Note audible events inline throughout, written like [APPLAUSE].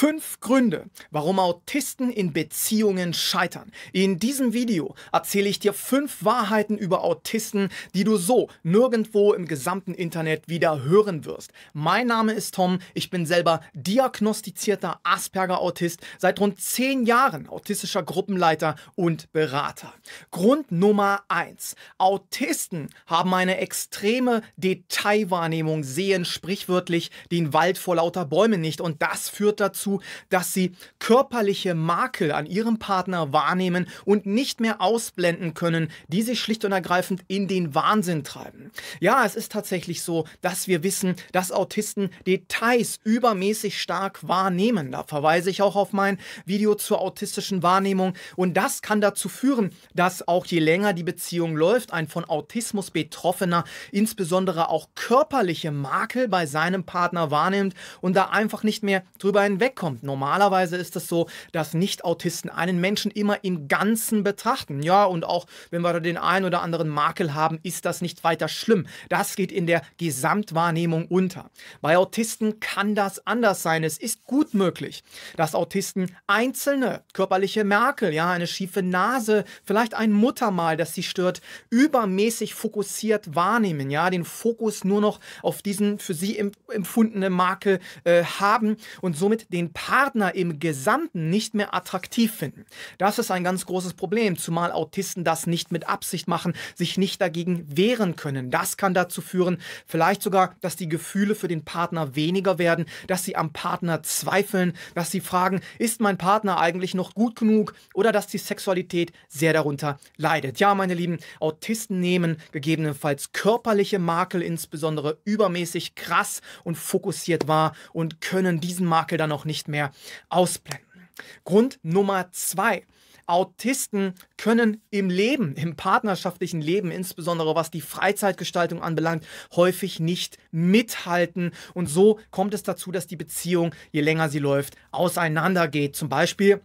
Fünf Gründe, warum Autisten in Beziehungen scheitern. In diesem Video erzähle ich dir fünf Wahrheiten über Autisten, die du so nirgendwo im gesamten Internet wieder hören wirst. Mein Name ist Tom, ich bin selber diagnostizierter Asperger-Autist, seit rund zehn Jahren autistischer Gruppenleiter und Berater. Grund Nummer eins: Autisten haben eine extreme Detailwahrnehmung, sehen sprichwörtlich den Wald vor lauter Bäumen nicht und das führt dazu, dazu, dass sie körperliche Makel an ihrem Partner wahrnehmen und nicht mehr ausblenden können, die sich schlicht und ergreifend in den Wahnsinn treiben. Ja, es ist tatsächlich so, dass wir wissen, dass Autisten Details übermäßig stark wahrnehmen. Da verweise ich auch auf mein Video zur autistischen Wahrnehmung. Und das kann dazu führen, dass auch je länger die Beziehung läuft, ein von Autismus Betroffener insbesondere auch körperliche Makel bei seinem Partner wahrnimmt und da einfach nicht mehr drüber hinweg wegkommt. Normalerweise ist es das so, dass Nicht-Autisten einen Menschen immer im Ganzen betrachten. Ja, und auch wenn wir den einen oder anderen Makel haben, ist das nicht weiter schlimm. Das geht in der Gesamtwahrnehmung unter. Bei Autisten kann das anders sein. Es ist gut möglich, dass Autisten einzelne körperliche Merkel, ja, eine schiefe Nase, vielleicht ein Muttermal, das sie stört, übermäßig fokussiert wahrnehmen, ja, den Fokus nur noch auf diesen für sie empfundene Makel äh, haben und somit den den Partner im Gesamten nicht mehr attraktiv finden. Das ist ein ganz großes Problem, zumal Autisten das nicht mit Absicht machen, sich nicht dagegen wehren können. Das kann dazu führen, vielleicht sogar, dass die Gefühle für den Partner weniger werden, dass sie am Partner zweifeln, dass sie fragen, ist mein Partner eigentlich noch gut genug oder dass die Sexualität sehr darunter leidet. Ja, meine Lieben, Autisten nehmen gegebenenfalls körperliche Makel, insbesondere übermäßig krass und fokussiert wahr und können diesen Makel dann auch nicht nicht mehr ausblenden. Grund Nummer zwei. Autisten können im Leben, im partnerschaftlichen Leben, insbesondere was die Freizeitgestaltung anbelangt, häufig nicht mithalten. Und so kommt es dazu, dass die Beziehung, je länger sie läuft, auseinandergeht. Zum Beispiel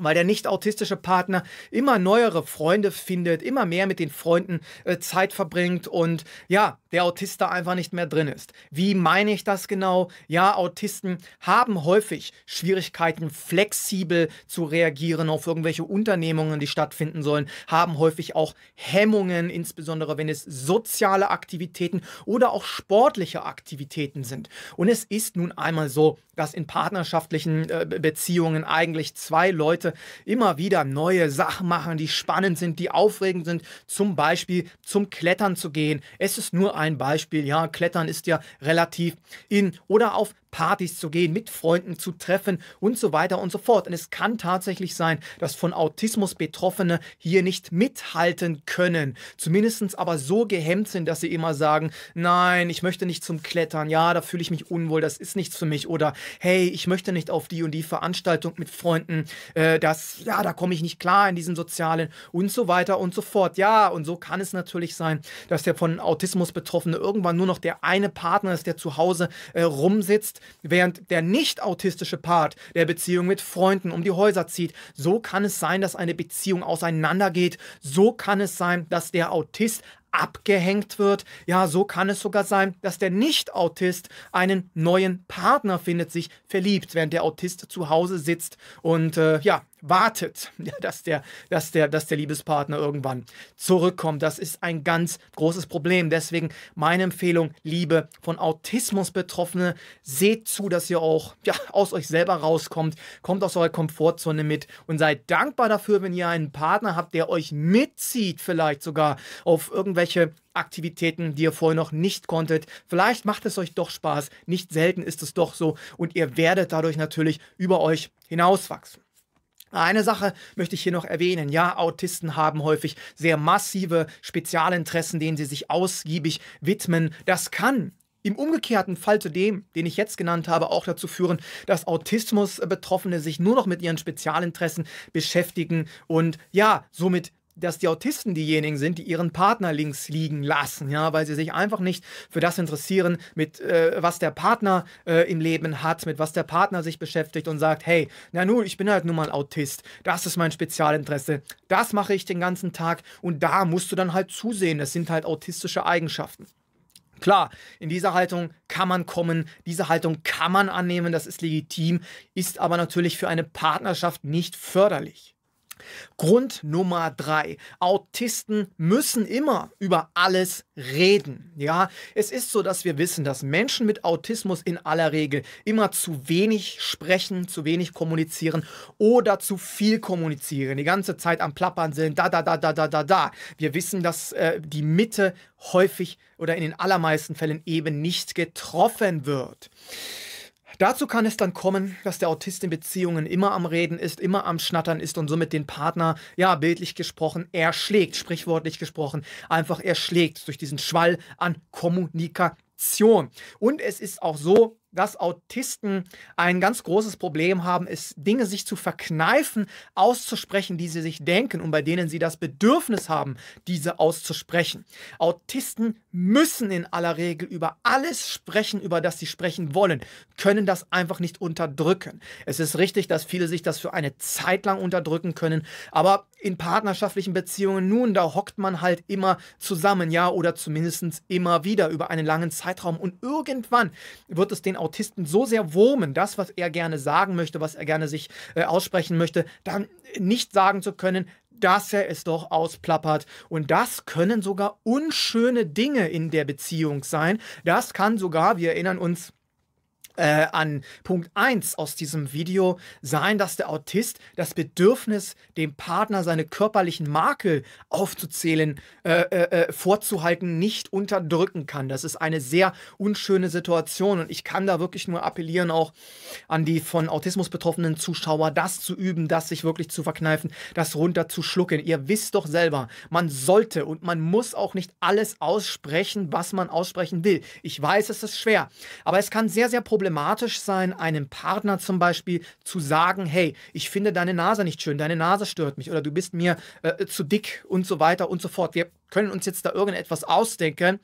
weil der nicht autistische Partner immer neuere Freunde findet, immer mehr mit den Freunden äh, Zeit verbringt und ja, der Autist da einfach nicht mehr drin ist. Wie meine ich das genau? Ja, Autisten haben häufig Schwierigkeiten, flexibel zu reagieren auf irgendwelche Unternehmungen, die stattfinden sollen, haben häufig auch Hemmungen, insbesondere wenn es soziale Aktivitäten oder auch sportliche Aktivitäten sind. Und es ist nun einmal so, dass in partnerschaftlichen äh, Beziehungen eigentlich zwei Leute Monate immer wieder neue Sachen machen, die spannend sind, die aufregend sind. Zum Beispiel zum Klettern zu gehen. Es ist nur ein Beispiel. Ja, Klettern ist ja relativ in. Oder auf Partys zu gehen, mit Freunden zu treffen und so weiter und so fort. Und es kann tatsächlich sein, dass von Autismus Betroffene hier nicht mithalten können. Zumindest aber so gehemmt sind, dass sie immer sagen, nein, ich möchte nicht zum Klettern, ja, da fühle ich mich unwohl, das ist nichts für mich. Oder hey, ich möchte nicht auf die und die Veranstaltung mit Freunden, äh, das, ja, da komme ich nicht klar in diesem sozialen und so weiter und so fort. Ja, und so kann es natürlich sein, dass der von Autismus Betroffene irgendwann nur noch der eine Partner ist, der zu Hause äh, rumsitzt Während der nicht autistische Part der Beziehung mit Freunden um die Häuser zieht, so kann es sein, dass eine Beziehung auseinandergeht, so kann es sein, dass der Autist abgehängt wird. Ja, so kann es sogar sein, dass der Nicht-Autist einen neuen Partner findet, sich verliebt, während der Autist zu Hause sitzt und äh, ja, wartet, [LAUGHS] dass der, dass, der, dass der Liebespartner irgendwann zurückkommt. Das ist ein ganz großes Problem. Deswegen meine Empfehlung, liebe von Autismus Betroffene, seht zu, dass ihr auch ja, aus euch selber rauskommt, kommt aus eurer Komfortzone mit und seid dankbar dafür, wenn ihr einen Partner habt, der euch mitzieht, vielleicht sogar auf irgendwelche irgendwelche Aktivitäten, die ihr vorher noch nicht konntet. Vielleicht macht es euch doch Spaß, nicht selten ist es doch so und ihr werdet dadurch natürlich über euch hinauswachsen. Eine Sache möchte ich hier noch erwähnen. Ja, Autisten haben häufig sehr massive Spezialinteressen, denen sie sich ausgiebig widmen. Das kann im umgekehrten Fall zu dem, den ich jetzt genannt habe, auch dazu führen, dass Autismus-Betroffene sich nur noch mit ihren Spezialinteressen beschäftigen und ja, somit dass die Autisten diejenigen sind, die ihren Partner links liegen lassen, ja, weil sie sich einfach nicht für das interessieren, mit äh, was der Partner äh, im Leben hat, mit was der Partner sich beschäftigt und sagt, hey, na nun, ich bin halt nur mal ein Autist, das ist mein Spezialinteresse, das mache ich den ganzen Tag und da musst du dann halt zusehen, das sind halt autistische Eigenschaften. Klar, in dieser Haltung kann man kommen, diese Haltung kann man annehmen, das ist legitim, ist aber natürlich für eine Partnerschaft nicht förderlich. Grund Nummer drei. Autisten müssen immer über alles reden. Ja, es ist so, dass wir wissen, dass Menschen mit Autismus in aller Regel immer zu wenig sprechen, zu wenig kommunizieren oder zu viel kommunizieren. Die ganze Zeit am Plappern sind, da, da, da, da, da, da, da. Wir wissen, dass äh, die Mitte häufig oder in den allermeisten Fällen eben nicht getroffen wird. Dazu kann es dann kommen, dass der Autist in Beziehungen immer am Reden ist, immer am Schnattern ist und somit den Partner, ja, bildlich gesprochen, erschlägt, sprichwörtlich gesprochen, einfach erschlägt durch diesen Schwall an Kommunikation. Und es ist auch so, dass Autisten ein ganz großes Problem haben, ist, Dinge sich zu verkneifen, auszusprechen, die sie sich denken und bei denen sie das Bedürfnis haben, diese auszusprechen. Autisten müssen in aller Regel über alles sprechen, über das sie sprechen wollen, können das einfach nicht unterdrücken. Es ist richtig, dass viele sich das für eine Zeit lang unterdrücken können, aber in partnerschaftlichen Beziehungen, nun, da hockt man halt immer zusammen, ja, oder zumindest immer wieder über einen langen Zeitraum und irgendwann wird es den Autisten so sehr wurmen, das, was er gerne sagen möchte, was er gerne sich äh, aussprechen möchte, dann nicht sagen zu können, dass er es doch ausplappert. Und das können sogar unschöne Dinge in der Beziehung sein. Das kann sogar, wir erinnern uns, äh, an Punkt 1 aus diesem Video sein, dass der Autist das Bedürfnis, dem Partner seine körperlichen Makel aufzuzählen, äh, äh, äh, vorzuhalten, nicht unterdrücken kann. Das ist eine sehr unschöne Situation und ich kann da wirklich nur appellieren, auch an die von Autismus betroffenen Zuschauer, das zu üben, das sich wirklich zu verkneifen, das runter zu schlucken. Ihr wisst doch selber, man sollte und man muss auch nicht alles aussprechen, was man aussprechen will. Ich weiß, es ist schwer, aber es kann sehr, sehr problematisch problematisch sein, einem Partner zum Beispiel zu sagen, hey, ich finde deine Nase nicht schön, deine Nase stört mich oder du bist mir äh, zu dick und so weiter und so fort. Wir können uns jetzt da irgendetwas ausdenken,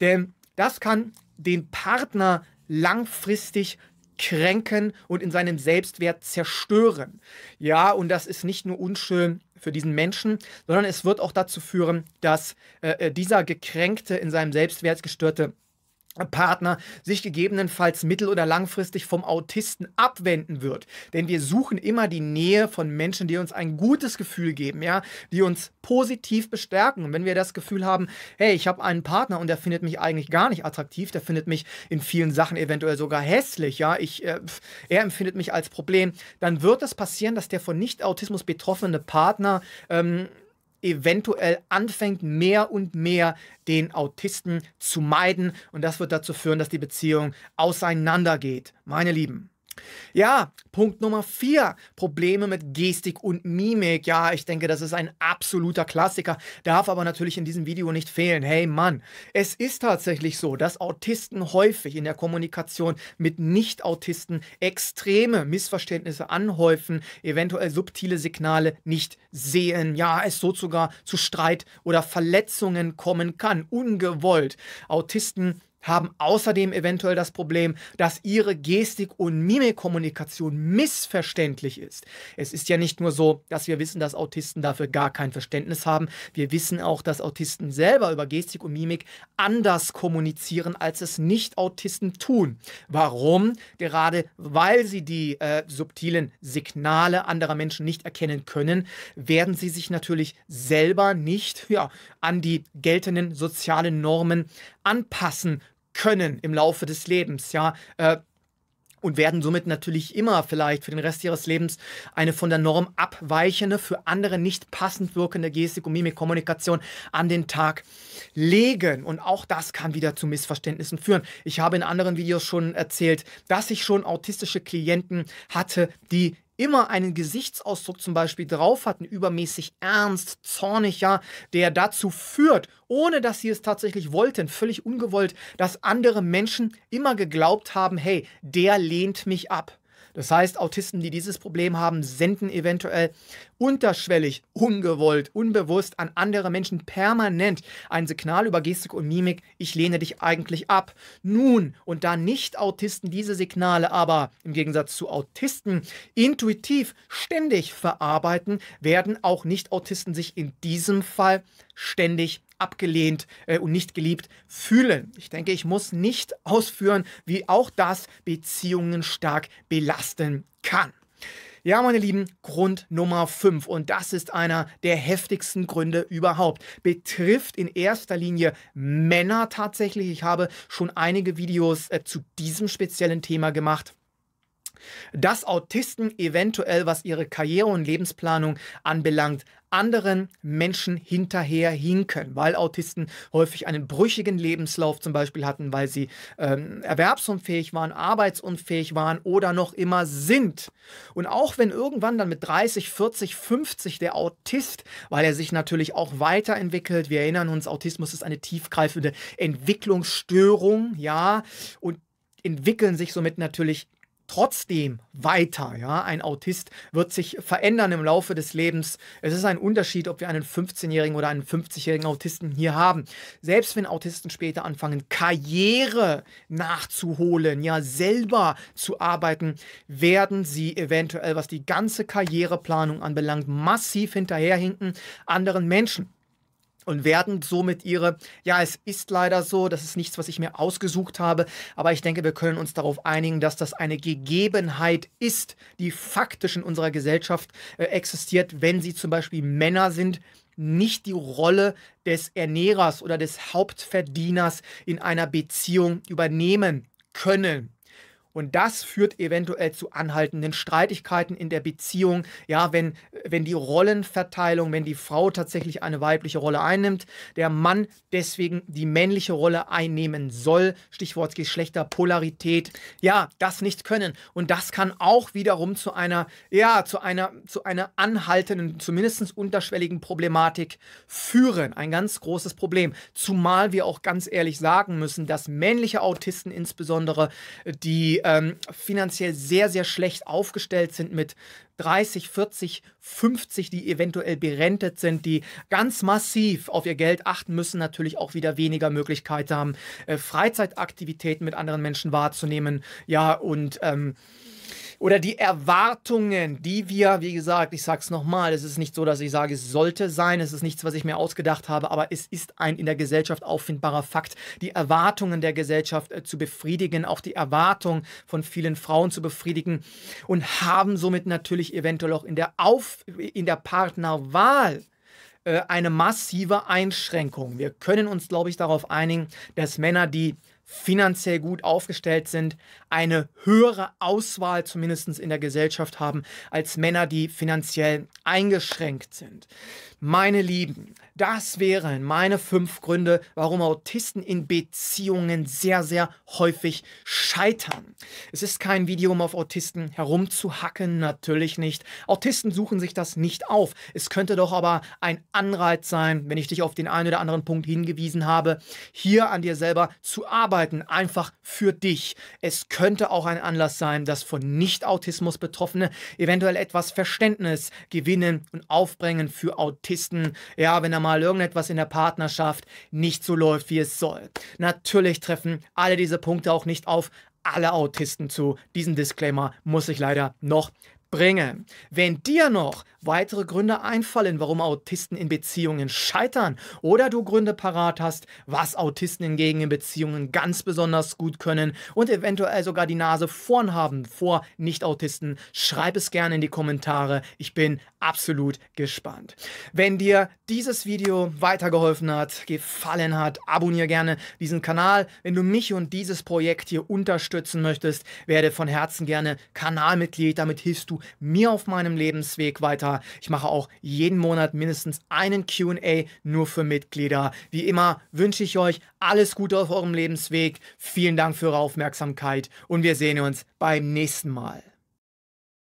denn das kann den Partner langfristig kränken und in seinem Selbstwert zerstören. Ja, und das ist nicht nur unschön für diesen Menschen, sondern es wird auch dazu führen, dass äh, äh dieser gekränkte, in seinem Selbstwert gestörte Partner sich gegebenenfalls mittel- oder langfristig vom Autisten abwenden wird. Denn wir suchen immer die Nähe von Menschen, die uns ein gutes Gefühl geben, ja, die uns positiv bestärken. Und wenn wir das Gefühl haben, hey, ich habe einen Partner und der findet mich eigentlich gar nicht attraktiv, der findet mich in vielen Sachen eventuell sogar hässlich, ja, ich, äh, er empfindet mich als Problem, dann wird es passieren, dass der von Nicht-Autismus betroffene Partner ähm, eventuell anfängt, mehr und mehr den Autisten zu meiden. Und das wird dazu führen, dass die Beziehung auseinandergeht. Meine Lieben. Ja, Punkt Nummer vier, Probleme mit Gestik und Mimik. Ja, ich denke, das ist ein absoluter Klassiker, darf aber natürlich in diesem Video nicht fehlen. Hey Mann, es ist tatsächlich so, dass Autisten häufig in der Kommunikation mit Nicht-Autisten extreme Missverständnisse anhäufen, eventuell subtile Signale nicht sehen. Ja, es so sogar zu Streit oder Verletzungen kommen kann, ungewollt. Autisten haben außerdem eventuell das Problem, dass ihre Gestik- und Mimikkommunikation missverständlich ist. Es ist ja nicht nur so, dass wir wissen, dass Autisten dafür gar kein Verständnis haben. Wir wissen auch, dass Autisten selber über Gestik und Mimik anders kommunizieren, als es Nicht-Autisten tun. Warum? Gerade weil sie die äh, subtilen Signale anderer Menschen nicht erkennen können, werden sie sich natürlich selber nicht ja, an die geltenden sozialen Normen anpassen können im Laufe des Lebens, ja. Äh, und werden somit natürlich immer vielleicht für den Rest ihres Lebens eine von der Norm abweichende, für andere nicht passend wirkende Gestik und Mimikkommunikation an den Tag legen. Und auch das kann wieder zu Missverständnissen führen. Ich habe in anderen Videos schon erzählt, dass ich schon autistische Klienten hatte, die immer einen Gesichtsausdruck zum Beispiel drauf hatten, übermäßig ernst, zornig, ja, der dazu führt, ohne dass sie es tatsächlich wollten, völlig ungewollt, dass andere Menschen immer geglaubt haben, hey, der lehnt mich ab. Das heißt, Autisten, die dieses Problem haben, senden eventuell unterschwellig, ungewollt, unbewusst an andere Menschen permanent ein Signal über Gestik und Mimik, ich lehne dich eigentlich ab. Nun, und da Nicht-Autisten diese Signale aber im Gegensatz zu Autisten intuitiv ständig verarbeiten, werden auch Nicht-Autisten sich in diesem Fall ständig abgelehnt äh, und nicht geliebt fühlen. Ich denke, ich muss nicht ausführen, wie auch das Beziehungen stark belasten kann. Ja, meine Lieben, Grund Nummer 5 und das ist einer der heftigsten Gründe überhaupt. Betrifft in erster Linie Männer tatsächlich. Ich habe schon einige Videos äh, zu diesem speziellen Thema gemacht dass Autisten eventuell, was ihre Karriere und Lebensplanung anbelangt, anderen Menschen hinterher hinken, weil Autisten häufig einen brüchigen Lebenslauf zum Beispiel hatten, weil sie ähm, erwerbsunfähig waren, arbeitsunfähig waren oder noch immer sind. Und auch wenn irgendwann dann mit 30, 40, 50 der Autist, weil er sich natürlich auch weiterentwickelt, wir erinnern uns, Autismus ist eine tiefgreifende Entwicklungsstörung, ja, und entwickeln sich somit natürlich trotzdem weiter. Ja? Ein Autist wird sich verändern im Laufe des Lebens. Es ist ein Unterschied, ob wir einen 15-jährigen oder einen 50-jährigen Autisten hier haben. Selbst wenn Autisten später anfangen, Karriere nachzuholen, ja, selber zu arbeiten, werden sie eventuell, was die ganze Karriereplanung anbelangt, massiv hinterherhinken anderen Menschen und werden somit ihre, ja, es ist leider so, das ist nichts, was ich mir ausgesucht habe, aber ich denke, wir können uns darauf einigen, dass das eine Gegebenheit ist, die faktisch in unserer Gesellschaft äh, existiert, wenn sie zum Beispiel Männer sind, nicht die Rolle des Ernährers oder des Hauptverdieners in einer Beziehung übernehmen können. Und das führt eventuell zu anhaltenden Streitigkeiten in der Beziehung. Ja, wenn, wenn die Rollenverteilung, wenn die Frau tatsächlich eine weibliche Rolle einnimmt, der Mann deswegen die männliche Rolle einnehmen soll. Stichwort Geschlechterpolarität. Ja, das nicht können. Und das kann auch wiederum zu einer, ja, zu einer, zu einer anhaltenden, zumindest unterschwelligen Problematik führen. Ein ganz großes Problem. Zumal wir auch ganz ehrlich sagen müssen, dass männliche Autisten insbesondere die ähm, finanziell sehr, sehr schlecht aufgestellt sind mit 30, 40, 50, die eventuell berentet sind, die ganz massiv auf ihr Geld achten müssen, natürlich auch wieder weniger Möglichkeiten haben, äh, Freizeitaktivitäten mit anderen Menschen wahrzunehmen. Ja, und ähm, oder die Erwartungen, die wir, wie gesagt, ich sage es nochmal, es ist nicht so, dass ich sage, es sollte sein, es ist nichts, was ich mir ausgedacht habe, aber es ist ein in der Gesellschaft auffindbarer Fakt, die Erwartungen der Gesellschaft äh, zu befriedigen, auch die Erwartung von vielen Frauen zu befriedigen und haben somit natürlich eventuell auch in der, Auf in der Partnerwahl äh, eine massive Einschränkung. Wir können uns, glaube ich, darauf einigen, dass Männer, die finanziell gut aufgestellt sind, eine höhere Auswahl zumindest in der Gesellschaft haben als Männer, die finanziell eingeschränkt sind. Meine Lieben, das wären meine fünf Gründe, warum Autisten in Beziehungen sehr, sehr häufig scheitern. Es ist kein Video, um auf Autisten herumzuhacken, natürlich nicht. Autisten suchen sich das nicht auf. Es könnte doch aber ein Anreiz sein, wenn ich dich auf den einen oder anderen Punkt hingewiesen habe, hier an dir selber zu arbeiten, einfach für dich. Es könnte auch ein Anlass sein, dass von Nicht-Autismus Betroffene eventuell etwas Verständnis gewinnen und aufbringen für Autisten. Ja, wenn da mal irgendetwas in der Partnerschaft nicht so läuft, wie es soll. Natürlich treffen alle diese Punkte auch nicht auf alle Autisten zu. Diesen Disclaimer muss ich leider noch bringen. Wenn dir noch weitere Gründe einfallen, warum Autisten in Beziehungen scheitern oder du Gründe parat hast, was Autisten hingegen in Beziehungen ganz besonders gut können und eventuell sogar die Nase vorn haben vor Nicht-Autisten, schreib es gerne in die Kommentare. Ich bin absolut gespannt. Wenn dir dieses Video weitergeholfen hat, gefallen hat, abonniere gerne diesen Kanal. Wenn du mich und dieses Projekt hier unterstützen möchtest, werde von Herzen gerne Kanalmitglied. Damit hilfst du mir auf meinem Lebensweg weiter Mitglieder. Ich mache auch jeden Monat mindestens einen QA nur für Mitglieder. Wie immer wünsche ich euch alles Gute auf eurem Lebensweg. Vielen Dank für eure Aufmerksamkeit und wir sehen uns beim nächsten Mal.